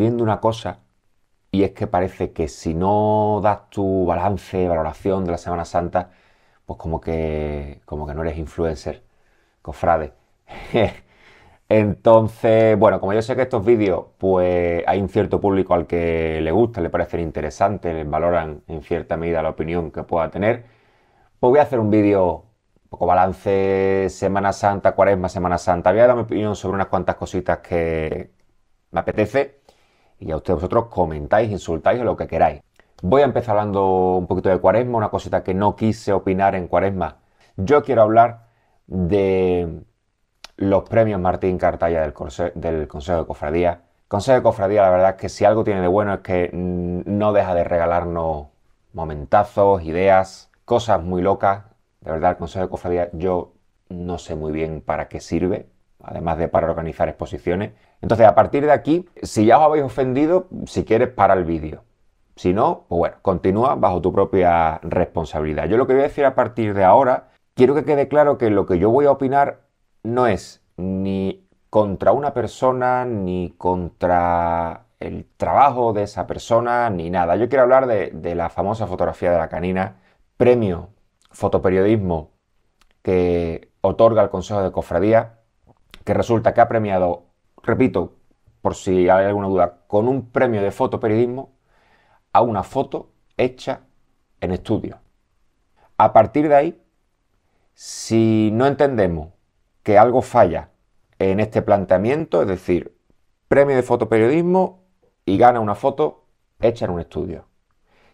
estoy viendo una cosa y es que parece que si no das tu balance, valoración de la Semana Santa, pues como que, como que no eres influencer, cofrade. Entonces, bueno, como yo sé que estos vídeos, pues hay un cierto público al que le gusta, le parecen interesantes, valoran en cierta medida la opinión que pueda tener, pues voy a hacer un vídeo un poco balance, Semana Santa, Cuaresma, Semana Santa. Voy a dar mi opinión sobre unas cuantas cositas que me apetece y a ustedes vosotros comentáis, insultáis o lo que queráis. Voy a empezar hablando un poquito de cuaresma, una cosita que no quise opinar en cuaresma. Yo quiero hablar de los premios Martín Cartalla del, Consejo de Cofradía. Consejo de Cofradía, la verdad es que si algo tiene de bueno es que mm, no deja de regalarnos momentazos, ideas, cosas muy locas. De verdad, el Consejo de Cofradía yo no sé muy bien para qué sirve, además de para organizar exposiciones. Entonces, a partir de aquí, si ya os habéis ofendido, si quieres, para el vídeo. Si no, pues bueno, continúa bajo tu propia responsabilidad. Yo lo que voy a decir a partir de ahora, quiero que quede claro que lo que yo voy a opinar no es ni contra una persona, ni contra el trabajo de esa persona, ni nada. Yo quiero hablar de, de la famosa fotografía de la canina, premio fotoperiodismo que otorga el Consejo de Cofradía, que resulta que ha premiado repito, por si hay alguna duda, con un premio de fotoperiodismo a una foto hecha en estudio. A partir de ahí, si no entendemos que algo falla en este planteamiento, es decir, premio de fotoperiodismo y gana una foto hecha en un estudio.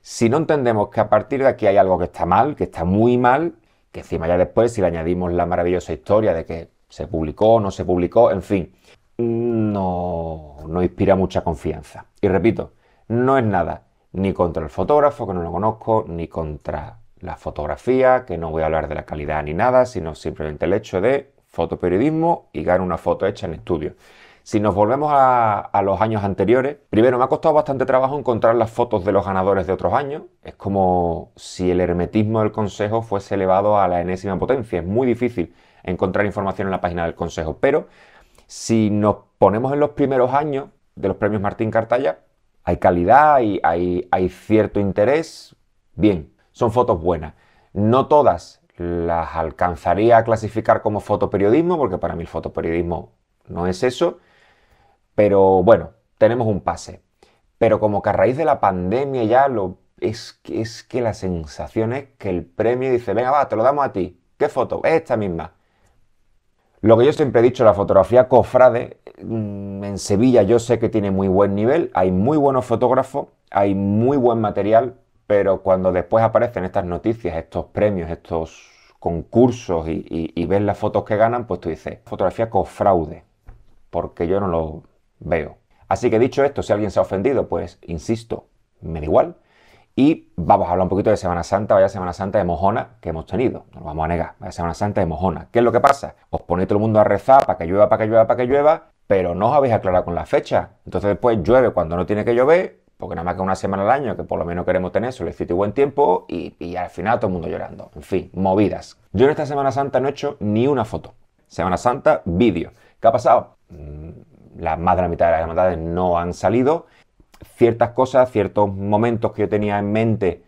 Si no entendemos que a partir de aquí hay algo que está mal, que está muy mal, que encima ya después si le añadimos la maravillosa historia de que se publicó, o no se publicó, en fin, no, inspira mucha confianza. Y repito, no es nada ni contra el fotógrafo, que no lo conozco, ni contra la fotografía, que no voy a hablar de la calidad ni nada, sino simplemente el hecho de fotoperiodismo y ganar una foto hecha en estudio. Si nos volvemos a, a, los años anteriores, primero me ha costado bastante trabajo encontrar las fotos de los ganadores de otros años. Es como si el hermetismo del Consejo fuese elevado a la enésima potencia. Es muy difícil encontrar información en la página del Consejo, pero si nos ponemos en los primeros años de los premios Martín Cartaya, hay calidad, y hay, cierto interés. Bien, son fotos buenas. No todas las alcanzaría a clasificar como fotoperiodismo, porque para mí el fotoperiodismo no es eso. Pero bueno, tenemos un pase. Pero como que a raíz de la pandemia ya lo, es, es que la sensación es que el premio dice, venga, va, te lo damos a ti. ¿Qué foto? Esta misma. Lo que yo siempre he dicho, la fotografía cofrade, mm, en Sevilla yo sé que tiene muy buen nivel, hay muy buenos fotógrafos, hay muy buen material, pero cuando después aparecen estas noticias, estos premios, estos concursos y, y ves las fotos que ganan, pues tú dices, fotografía cofraude, porque yo no lo veo. Así que dicho esto, si alguien se ha ofendido, pues insisto, me da igual. Y vamos a hablar un poquito de Semana Santa, vaya Semana Santa de mojona que hemos tenido, no lo vamos a negar, vaya Semana Santa de mojona. ¿Qué es lo que pasa? Os ponéis todo el mundo a rezar para que llueva, para que llueva, para que llueva, pero no os habéis aclarado con la fecha. Entonces después llueve cuando no tiene que llover, porque nada más que una semana al año, que por lo menos queremos tener solicitud y buen tiempo, y, al final todo el mundo llorando. En fin, movidas. Yo en esta Semana Santa no he hecho ni una foto. Semana Santa, vídeo. ¿Qué ha pasado? Mm, más de la mitad de las hermandades no han salido ciertas cosas, ciertos momentos que yo tenía en mente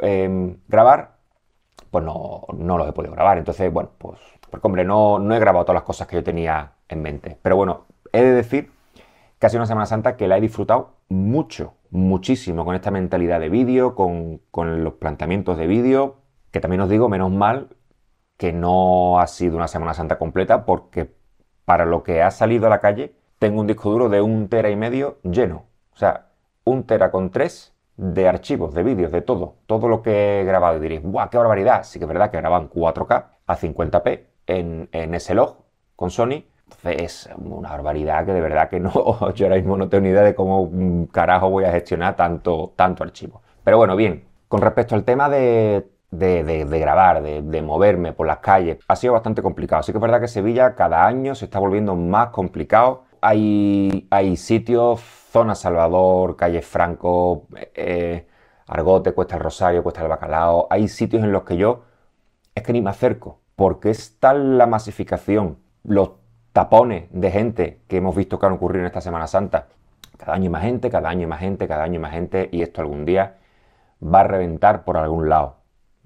em, grabar, pues no, no, los he podido grabar. Entonces, bueno, pues, porque hombre, no, no he grabado todas las cosas que yo tenía en mente. Pero bueno, he de decir que ha sido una Semana Santa que la he disfrutado mucho, muchísimo, con esta mentalidad de vídeo, con, con los planteamientos de vídeo, que también os digo, menos mal que no ha sido una Semana Santa completa, porque para lo que ha salido a la calle, tengo un disco duro de un tera y medio lleno. O sea, un tera con 3 de archivos, de vídeos, de todo, todo lo que he grabado. Y diréis, ¡guau, qué barbaridad! Sí que es verdad que graban 4K a 50p en, en ese log con Sony. Entonces es una barbaridad que de verdad que no, yo ahora mismo no tengo ni idea de cómo mm, carajo voy a gestionar tanto, tanto archivo. Pero bueno, bien, con respecto al tema de de, de, grabar, de, moverme por las calles. Ha sido bastante complicado. Así que es verdad que Sevilla cada año se está volviendo más complicado. Hay, hay sitios zona Salvador, calle Franco, eh, Argote, Cuesta del Rosario, Cuesta del Bacalao. Hay sitios en los que yo es que ni me acerco, porque es tal la masificación, los tapones de gente que hemos visto que han ocurrido en esta Semana Santa. Cada año hay más gente, cada año hay más gente, cada año hay más gente, y esto algún día va a reventar por algún lado.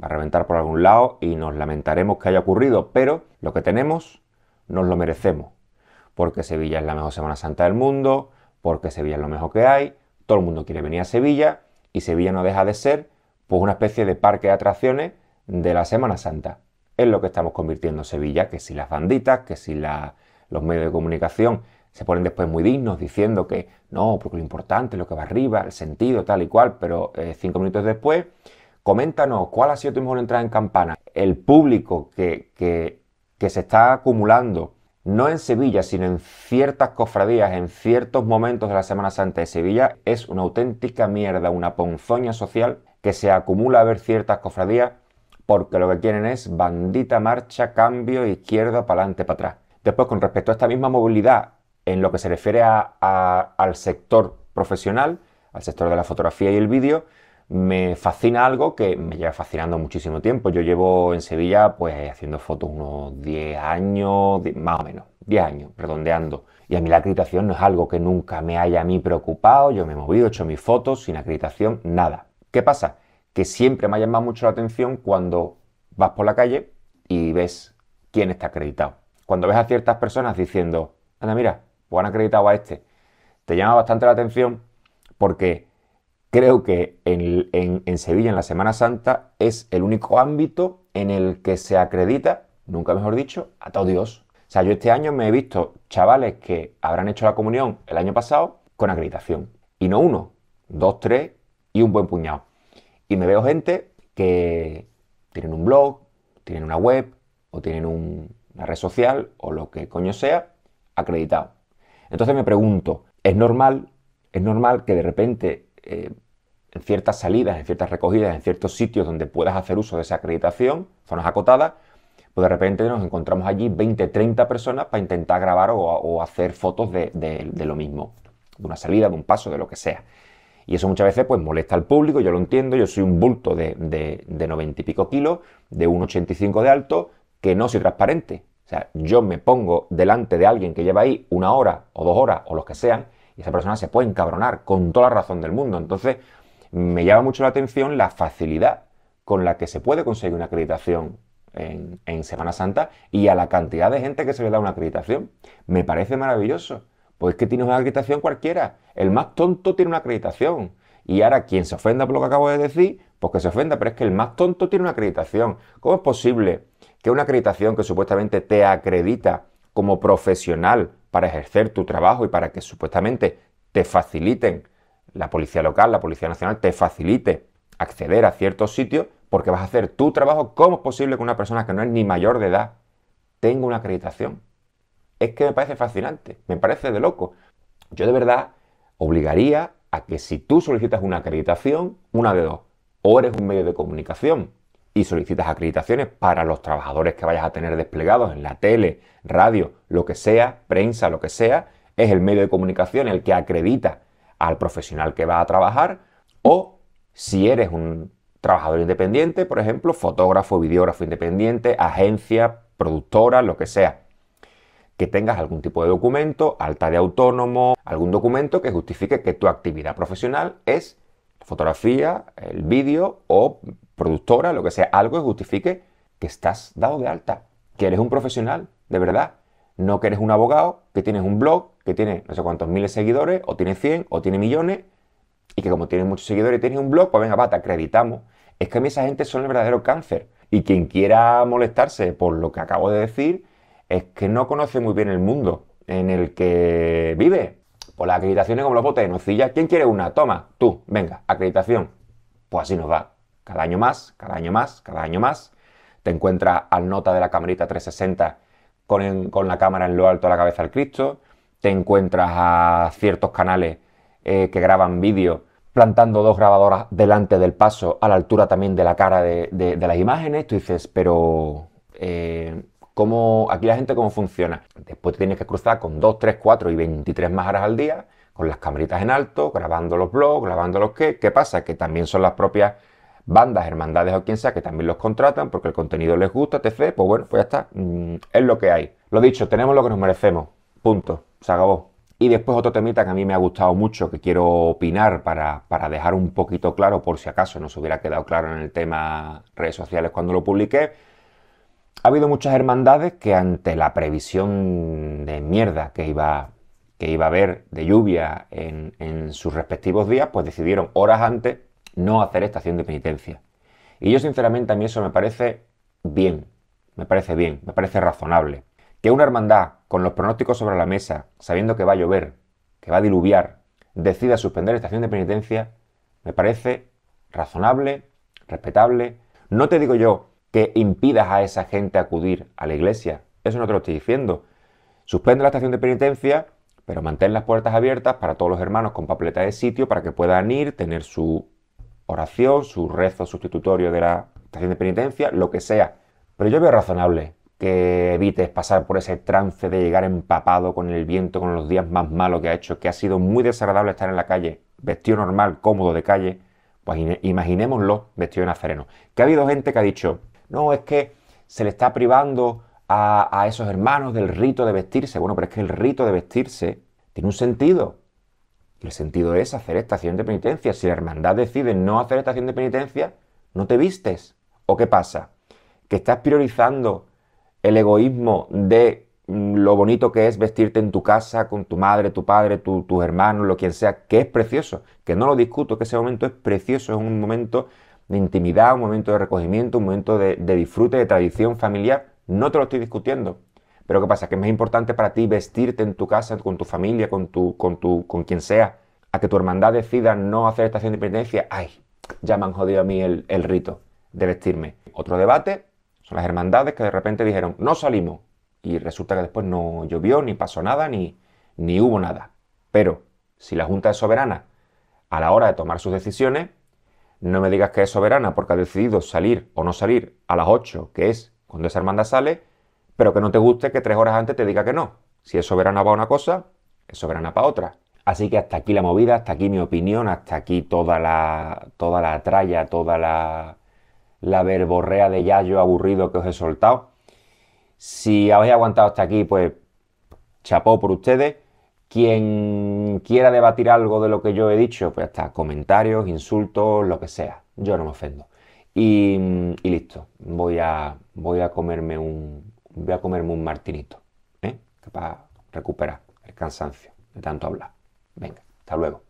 Va a reventar por algún lado y nos lamentaremos que haya ocurrido, pero lo que tenemos nos lo merecemos. Porque Sevilla es la mejor Semana Santa del mundo, porque Sevilla es lo mejor que hay, todo el mundo quiere venir a Sevilla y Sevilla no deja de ser pues una especie de parque de atracciones de la Semana Santa. Es lo que estamos convirtiendo Sevilla, que si las banditas, que si los medios de comunicación se ponen después muy dignos diciendo que no, porque lo importante es lo que va arriba, el sentido, tal y cual, pero eh, cinco minutos después, coméntanos cuál ha sido tu mejor entrada en campana. El público que se está acumulando no en Sevilla, sino en ciertas cofradías, en ciertos momentos de la Semana Santa de Sevilla, es una auténtica mierda, una ponzoña social que se acumula a ver ciertas cofradías porque lo que quieren es bandita marcha, cambio, izquierda, para adelante, para atrás. Después, con respecto a esta misma movilidad, en lo que se refiere al sector profesional, al sector de la fotografía y el vídeo, me fascina algo que me lleva fascinando muchísimo tiempo. Yo llevo en Sevilla pues haciendo fotos unos 10 años, más o menos, 10 años, redondeando. Y a mí la acreditación no es algo que nunca me haya a mí preocupado, yo me he movido, he hecho mis fotos sin acreditación, nada. ¿Qué pasa? Que siempre me ha llamado mucho la atención cuando vas por la calle y ves quién está acreditado. Cuando ves a ciertas personas diciendo, anda mira, pues han acreditado a este, te llama bastante la atención porque Creo que en, Sevilla, en la Semana Santa, es el único ámbito en el que se acredita, nunca mejor dicho, a todo Dios. O sea, yo este año me he visto chavales que habrán hecho la comunión el año pasado con acreditación. Y no uno, dos, tres y un buen puñado. Y me veo gente que tienen un blog, tienen una web o tienen una red social o lo que coño sea, acreditado. Entonces me pregunto, ¿es normal, es normal que de repente eh, en ciertas salidas, en ciertas recogidas, en ciertos sitios donde puedas hacer uso de esa acreditación, zonas acotadas, pues de repente nos encontramos allí 20, 30 personas para intentar grabar o, hacer fotos de, lo mismo, de una salida, de un paso, de lo que sea. Y eso muchas veces pues molesta al público, yo lo entiendo, yo soy un bulto de, de 90 y pico kilos, de 1,85 de alto, que no soy transparente. O sea, yo me pongo delante de alguien que lleva ahí una hora o dos horas o los que sean, y esa persona se puede encabronar con toda la razón del mundo. Entonces, me llama mucho la atención la facilidad con la que se puede conseguir una acreditación en, Semana Santa y a la cantidad de gente que se le da una acreditación. Me parece maravilloso. Pues que tienes una acreditación cualquiera. El más tonto tiene una acreditación. Y ahora quien se ofenda por lo que acabo de decir, pues que se ofenda, pero es que el más tonto tiene una acreditación. ¿Cómo es posible que una acreditación que supuestamente te acredita como profesional para ejercer tu trabajo y para que supuestamente te faciliten la policía local, la policía nacional, te facilite acceder a ciertos sitios porque vas a hacer tu trabajo. como es posible que una persona que no es ni mayor de edad tenga una acreditación? Es que me parece fascinante, me parece de loco. Yo de verdad obligaría a que si tú solicitas una acreditación, una de dos, o eres un medio de comunicación y solicitas acreditaciones para los trabajadores que vayas a tener desplegados en la tele, radio, lo que sea, prensa, lo que sea, es el medio de comunicación el que acredita al profesional que va a trabajar o si eres un trabajador independiente, por ejemplo, fotógrafo, videógrafo independiente, agencia, productora, lo que sea. Que tengas algún tipo de documento, alta de autónomo, algún documento que justifique que tu actividad profesional es fotografía, el vídeo o productora, lo que sea, algo que justifique que estás dado de alta, que eres un profesional, de verdad, no que eres un abogado, que tienes un blog que tiene no sé cuántos miles de seguidores, o tiene 100, o tiene millones, y que como tiene muchos seguidores y tiene un blog, pues venga, va, te acreditamos. Es que a mí esa gente son el verdadero cáncer. Y quien quiera molestarse por lo que acabo de decir, es que no conoce muy bien el mundo en el que vive. Por pues las acreditaciones como los botes de nocilla, ¿quién quiere una? Toma, tú, venga, acreditación. Pues así nos va. Cada año más, cada año más, cada año más. Te encuentras al nota de la camarita 360 con, la cámara en lo alto de la cabeza al Cristo encuentras a ciertos canales eh, que graban vídeos plantando dos grabadoras delante del paso, a la altura también de la cara de, las imágenes, tú dices, pero eh, ¿cómo, aquí la gente cómo funciona? Después te tienes que cruzar con 2, 3, 4 y 23 más horas al día, con las camaritas en alto, grabando los blogs, grabando los que, ¿qué pasa? Que también son las propias bandas, hermandades o quien sea que también los contratan porque el contenido les gusta, etc. Pues bueno, pues ya está, mm, es lo que hay. Lo dicho, tenemos lo que nos merecemos, punto se acabó. Y después otro temita que a mí me ha gustado mucho, que quiero opinar para, dejar un poquito claro, por si acaso no se hubiera quedado claro en el tema redes sociales cuando lo publiqué, ha habido muchas hermandades que ante la previsión de mierda que iba, que iba a haber de lluvia en, en, sus respectivos días, pues decidieron horas antes no hacer estación de penitencia. Y yo sinceramente a mí eso me parece bien, me parece bien, me parece razonable. Que una hermandad con los pronósticos sobre la mesa, sabiendo que va a llover, que va a diluviar, decida suspender la estación de penitencia, me parece razonable, respetable. No te digo yo que impidas a esa gente acudir a la iglesia, eso no te lo estoy diciendo. Suspende la estación de penitencia, pero mantén las puertas abiertas para todos los hermanos con papeleta de sitio para que puedan ir, tener su oración, su rezo sustitutorio de la estación de penitencia, lo que sea. Pero yo veo razonable que evites pasar por ese trance de llegar empapado con el viento, con los días más malos que ha hecho, que ha sido muy desagradable estar en la calle, vestido normal, cómodo de calle, pues imaginémoslo vestido en nazareno. Que ha habido gente que ha dicho, no, es que se le está privando a, esos hermanos del rito de vestirse. Bueno, pero es que el rito de vestirse tiene un sentido. el sentido es hacer estación de penitencia. Si la hermandad decide no hacer estación de penitencia, no te vistes. ¿O qué pasa? Que estás priorizando el egoísmo de mm, lo bonito que es vestirte en tu casa con tu madre, tu padre, tus hermanos, lo quien sea, que es precioso, que no lo discuto, que ese momento es precioso, es un momento de intimidad, un momento de recogimiento, un momento de, disfrute, de tradición familiar, no te lo estoy discutiendo. Pero ¿qué pasa? Que es más importante para ti vestirte en tu casa, con tu familia, con, tu, con, tu, con quien sea, a que tu hermandad decida no hacer estación de independencia. ¡Ay! Ya me han jodido a mí el rito de vestirme. Otro debate, son las hermandades que de repente dijeron, no salimos. Y resulta que después no llovió, ni pasó nada, ni, ni hubo nada. Pero si la Junta es soberana a la hora de tomar sus decisiones, no me digas que es soberana porque ha decidido salir o no salir a las 8, que es cuando esa hermandad sale, pero que no te guste que tres horas antes te diga que no. Si es soberana para una cosa, es soberana para otra. Así que hasta aquí la movida, hasta aquí mi opinión, hasta aquí toda la, toda la tralla, toda la, la verborrea de Yayo aburrido que os he soltado. Si habéis aguantado hasta aquí, pues chapó por ustedes. Quien quiera debatir algo de lo que yo he dicho, pues hasta comentarios, insultos, lo que sea. Yo no me ofendo. Y, listo. Voy a, voy a comerme un. Voy a comerme un martinito. ¿eh? Para recuperar el cansancio de tanto hablar. Venga, hasta luego.